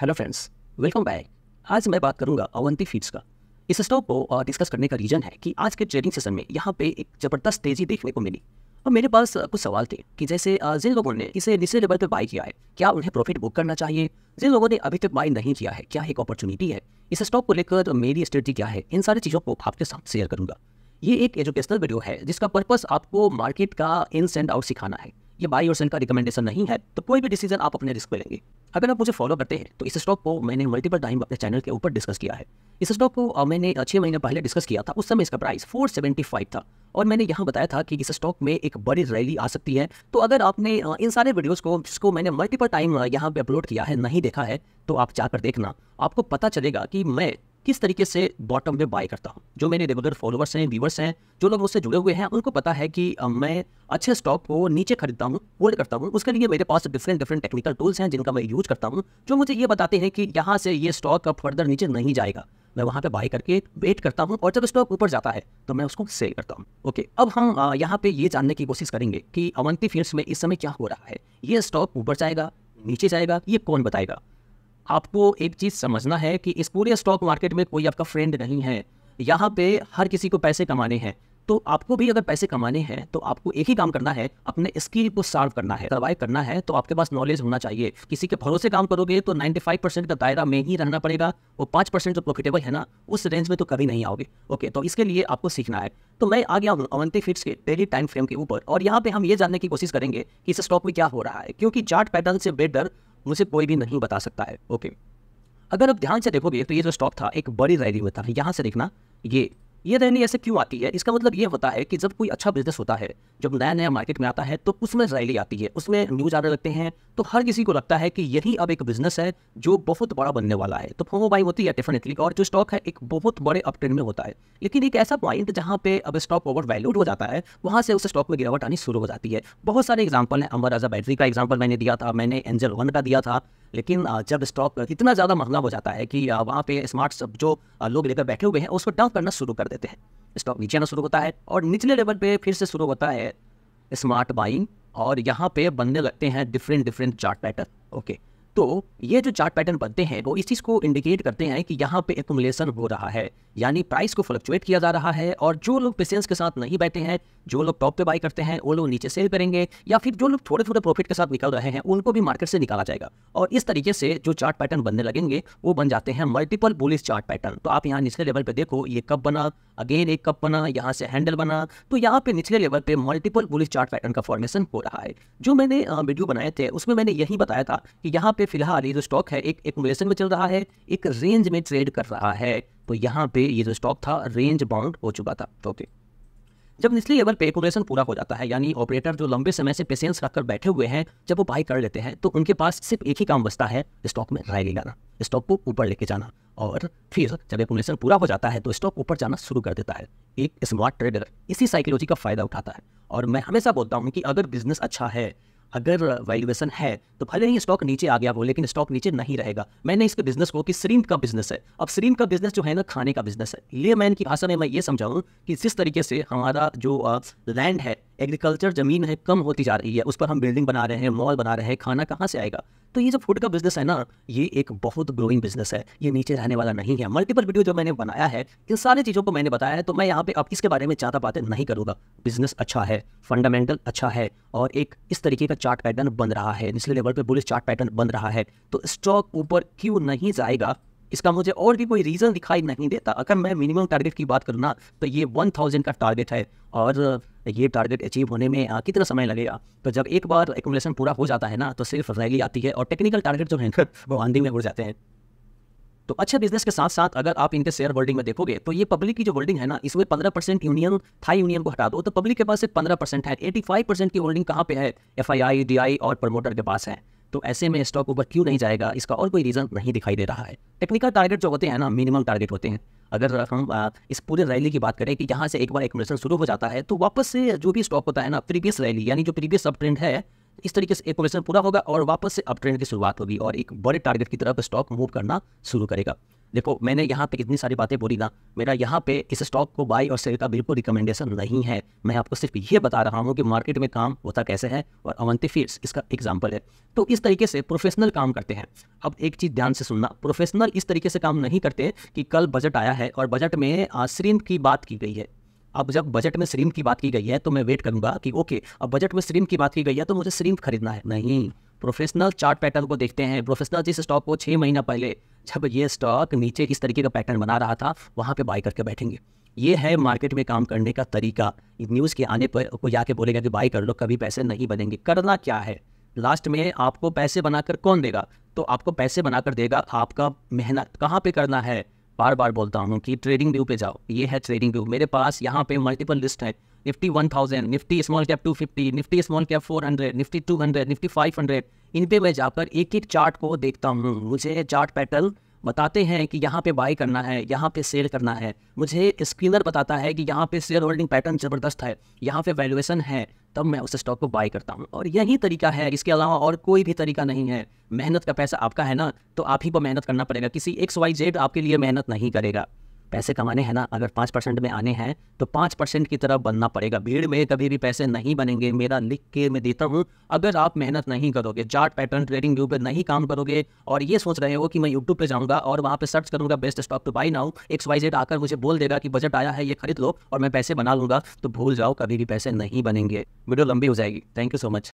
hello friends welcome back आज मैं बात करूंगा अवंती फीड्स का इस स्टॉक को डिस्कस करने का रीजन है कि आज के ट्रेडिंग सेशन में यहाँ पे एक जबरदस्त तेजी देखने को मिली और मेरे पास कुछ सवाल थे कि जैसे जिन लोगों ने इसे निचले लेवल पर बाई किया है क्या उन्हें प्रॉफिट बुक करना चाहिए जिन लोगों ने अभी तक बाई नहीं किया है क्या एक अपॉर्चुनिटी है इस स्टॉक को लेकर तो मेरी स्ट्रेटी क्या है इन सारी चीज़ों को आपके साथ शेयर करूंगा ये एक एजुकेशनल वीडियो है जिसका पर्पस आपको मार्केट का इन एंड आउट सिखाना है ये बाई और सेल का रिकमेंडेशन नहीं है तो कोई भी डिसीजन आप अपने रिस्क पे लेंगे अगर आप मुझे फॉलो करते हैं तो इस स्टॉक को मैंने मल्टीपल टाइम अपने चैनल के ऊपर डिस्कस किया है इस स्टॉक को मैंने छः महीने पहले डिस्कस किया था उस समय इसका प्राइस 475 था और मैंने यहाँ बताया था कि इस स्टॉक में एक बड़ी रैली आ सकती है तो अगर आपने इन सारे वीडियोज को जिसको मैंने मल्टीपल टाइम यहाँ पे अपलोड किया है नहीं देखा है तो आप जाकर देखना आपको पता चलेगा कि मैं किस तरीके से बॉटम में बाय करता हूँ जो मेरे रेगुलर फॉलोअर्स हैं व्यूवर्स हैं जो लोग मुझसे जुड़े हुए हैं उनको पता है कि मैं अच्छे स्टॉक को नीचे खरीदता हूँ होल्ड करता हूँ उसके लिए मेरे पास डिफरेंट डिफरेंट टेक्निकल टूल्स हैं जिनका मैं यूज करता हूँ जो मुझे ये बताते हैं कि यहाँ से ये स्टॉक अब फर्दर नीचे नहीं जाएगा मैं वहाँ पे बाई करके वेट करता हूँ और जब स्टॉक ऊपर जाता है तो मैं उसको सेल करता हूँ ओके अब हम यहाँ पे ये जानने की कोशिश करेंगे कि अवंती फील्ड्स में इस समय क्या हो रहा है ये स्टॉक ऊपर जाएगा नीचे जाएगा ये कौन बताएगा आपको एक चीज़ समझना है कि इस पूरे स्टॉक मार्केट में कोई आपका फ्रेंड नहीं है यहाँ पे हर किसी को पैसे कमाने हैं तो आपको भी अगर पैसे कमाने हैं तो आपको एक ही काम करना है अपने स्किल को सार्व करना है सर्वाइव करना है तो आपके पास नॉलेज होना चाहिए किसी के भरोसे काम करोगे तो 95 परसेंट का दायरा में ही रहना पड़ेगा वो 5 परसेंट जो प्रॉफिटेबल है ना उस रेंज में तो कभी नहीं आओगे ओके तो इसके लिए आपको सीखना है तो मैं आ गया हूँ अवंती फिट्स के डेली टाइम फ्रेम के ऊपर और यहाँ पे हम ये जानने की कोशिश करेंगे कि इस स्टॉक में क्या हो रहा है क्योंकि चार्ट पैटर्न से बेटर मुझे कोई भी नहीं बता सकता है ओके अगर आप ध्यान से देखोगे तो ये जो स्टॉक था एक बड़ी रैली में था यहाँ से देखना ये ये रैली ऐसे क्यों आती है इसका मतलब ये होता है कि जब कोई अच्छा बिजनेस होता है जब नया नया मार्केट में आता है तो उसमें रैली आती है उसमें न्यूज आने लगते हैं तो हर किसी को लगता है कि यही अब एक बिजनेस है जो बहुत बड़ा बनने वाला है तो फोमो बाई होती है डेफिनेटली और जो स्टॉक है एक बहुत बड़े अपट्रेंड में होता है लेकिन एक ऐसा पॉइंट जहाँ पे अब स्टॉक ओवर वैल्यूड हो जाता है वहाँ से उस स्टॉक में गिरावट आनी शुरू हो जाती है बहुत सारे एग्जाम्पल हैं अमर राजा बैटरी का एग्जाम्पल मैंने दिया था मैंने एंजल वन का दिया था लेकिन जब स्टॉक इतना ज़्यादा महंगा हो जाता है कि वहाँ पे स्मार्ट सब जो लोग लेकर बैठे हुए हैं उसको डंप करना शुरू कर देते हैं स्टॉक नीचे आना शुरू होता है और निचले लेवल पे फिर से शुरू होता है स्मार्ट बाइंग और यहाँ पे बनने लगते हैं different different chart pattern okay तो ये जो चार्ट पैटर्न बनते हैं वो इस चीज़ को इंडिकेट करते हैं कि यहाँ पे एकुमलेसन हो रहा है यानी प्राइस को फ्लक्चुएट किया जा रहा है और जो लोग पेशेंस के साथ नहीं बैठे हैं जो लोग टॉप पे बाई करते हैं वो लोग नीचे सेल करेंगे या फिर जो लोग थोड़े थोड़े प्रॉफिट के साथ निकल रहे हैं उनको भी मार्केट से निकाला जाएगा और इस तरीके से जो चार्ट पैटर्न बनने लगेंगे वो बन जाते हैं मल्टीपल बुलिस चार्ट पैटर्न तो आप यहाँ निचले लेवल पर देखो ये कप बना अगेन एक कप बना यहाँ से हैंडल बना तो यहाँ पे निचले लेवल पर मल्टीपल बुलिस चार्ट पैटर्न का फॉर्मेशन हो रहा है जो मैंने वीडियो बनाए थे उसमें मैंने यही बताया था कि यहाँ पे फिलहाल ये जो स्टॉक है एक एकुमुलेशन में चल रहा है एक रेंज में ट्रेड कर रहा है तो यहाँ पे ये जो स्टॉक था रेंज बाउंड हो चुका था ओके तो जब निचले लेवल पे एकुमुलेशन पूरा हो जाता है यानी ऑपरेटर जो लंबे समय से पेशेंस रखकर बैठे हुए हैं जब वो बाई कर लेते हैं तो उनके पास सिर्फ एक ही काम बचता है स्टॉक में रैली लाना स्टॉक को ऊपर लेके जाना और फिर जब एकुमुलेशन पूरा हो जाता है तो स्टॉक ऊपर जाना शुरू कर देता है एक स्मार्ट ट्रेडर इसी साइकोलॉजी का फायदा उठाता है और मैं हमेशा बोलता हूँ कि अगर बिजनेस अच्छा है अगर वैल्यूएशन है तो भले ही स्टॉक नीचे आ गया हो लेकिन स्टॉक नीचे नहीं रहेगा मैंने इसके बिजनेस को कि श्रीम का बिजनेस है अब श्रीम का बिजनेस जो है ना खाने का बिजनेस है ये मैन की भाषा में मैं ये समझाऊँ कि जिस तरीके से हमारा जो लैंड है एग्रीकल्चर जमीन है कम होती जा रही है उस पर हम बिल्डिंग बना रहे हैं मॉल बना रहे हैं खाना कहाँ से आएगा तो ये जो फूड का बिजनेस है ना ये एक बहुत ग्रोइंग बिजनेस है ये नीचे रहने वाला नहीं है मल्टीपल वीडियो जो मैंने बनाया है इन सारी चीज़ों को मैंने बताया है तो मैं यहाँ पे अब इसके बारे में ज़्यादा बातें नहीं करूँगा बिजनेस अच्छा है फंडामेंटल अच्छा है और एक इस तरीके का चार्ट पैटर्न बन रहा है निचले लेवल पर बुलिस चार्ट पैटर्न बन रहा है तो स्टॉक ऊपर क्यों नहीं जाएगा इसका मुझे और भी कोई रीज़न दिखाई नहीं देता अगर मैं मिनिमम टारगेट की बात करूँ ना तो ये वन थाउजेंड का टारगेट है और ये टारगेट अचीव होने में कितना समय लगेगा तो जब एक बार एकोमोलेशन पूरा हो जाता है ना तो सिर्फ रैली आती है और टेक्निकल टारगेट जो है वो आंधी में उड़ जाते हैं तो अच्छे बिजनेस के साथ साथ अगर आप इनके शेयर होल्डिंग में देखोगे तो ये पब्लिक की जो होल्डिंग है ना इसमें पंद्रह परसेंट यूनियन थाई यूनियन को हटा दो तो पब्लिक के पास सिर्फ पंद्रह परसेंट है एटी फाइव परसेंट की होल्डिंग कहाँ पे है F I I D I और प्रमोटर के पास है तो ऐसे में स्टॉक ऊपर क्यों नहीं जाएगा इसका और कोई रीज़न नहीं दिखाई दे रहा है टेक्निकल टारगेट जो होते हैं ना मिनिमम टारगेट होते हैं अगर हम इस पूरे रैली की बात करें कि यहाँ से एक बार एक्यूमुलेशन शुरू हो जाता है तो वापस से जो भी स्टॉक होता है ना प्रीवियस रैली यानी जो प्रीवियस सब ट्रेंड है इस तरीके से एक्यूमुलेशन पूरा होगा और वापस से अप ट्रेंड की शुरुआत होगी और एक बड़े टारगेट की तरफ स्टॉक मूव करना शुरू करेगा देखो मैंने यहाँ पे इतनी सारी बातें बोली ना मेरा यहाँ पे इस स्टॉक को बाई और सेल का बिल्कुल रिकमेंडेशन नहीं है मैं आपको सिर्फ ये बता रहा हूँ कि मार्केट में काम होता कैसे है और अवंती फीड्स इसका एग्जाम्पल है तो इस तरीके से प्रोफेशनल काम करते हैं अब एक चीज़ ध्यान से सुनना प्रोफेशनल इस तरीके से काम नहीं करते कि कल बजट आया है और बजट में श्रीम की बात की गई है अब जब बजट में श्रीम की बात की गई है तो मैं वेट करूंगा कि ओके अब बजट में श्रीम की बात की गई है तो मुझे श्रीम खरीदना है नहीं प्रोफेशनल चार्ट पैटर्न को देखते हैं प्रोफेशनल जिस स्टॉक को छः महीना पहले जब ये स्टॉक नीचे इस तरीके का पैटर्न बना रहा था वहाँ पे बाई करके बैठेंगे ये है मार्केट में काम करने का तरीका न्यूज़ के आने पर कोई आके बोलेगा कि बाई कर लो कभी पैसे नहीं बनेंगे करना क्या है लास्ट में आपको पैसे बनाकर कौन देगा तो आपको पैसे बनाकर देगा आपका मेहनत कहाँ पे करना है बार बार बोलता हूँ कि ट्रेडिंग व्यू पे जाओ ये है ट्रेडिंग व्यू मेरे पास यहाँ पे मल्टीपल लिस्ट है Nifty one thousand Nifty small cap two fifty Nifty small cap four hundred Nifty two hundred Nifty hundred इन पे मैं जाकर एक एक चार्ट को देखता हूँ मुझे चार्ट पैटर्न बताते हैं कि यहाँ पे बाय करना है यहाँ पे सेल करना है मुझे स्क्रीनर बताता है कि यहाँ पे शेयर होल्डिंग पैटर्न ज़बरदस्त है यहाँ पे वैल्यूएशन है तब मैं उस स्टॉक को बाय करता हूँ और यही तरीका है इसके अलावा और कोई भी तरीका नहीं है मेहनत का पैसा आपका है ना तो आप ही को मेहनत करना पड़ेगा किसी एक्स वाई जेड आपके लिए मेहनत नहीं करेगा पैसे कमाने हैं ना अगर पाँच परसेंट में आने हैं तो पाँच परसेंट की तरफ बनना पड़ेगा भीड़ में कभी भी पैसे नहीं बनेंगे मेरा लिख के मैं देता हूँ अगर आप मेहनत नहीं करोगे चार्ट पैटर्न ट्रेडिंग व्यू पर नहीं काम करोगे और ये सोच रहे हो कि मैं यूट्यूब पर जाऊँगा और वहाँ पर सर्च करूँगा best stock to buy now X Y Z आकर मुझे बोल देगा कि बजट आया है ये खरीद लो और मैं पैसे बना लूँगा तो भूल जाओ कभी भी पैसे नहीं बनेंगे वीडियो लंबी हो जाएगी थैंक यू सो मच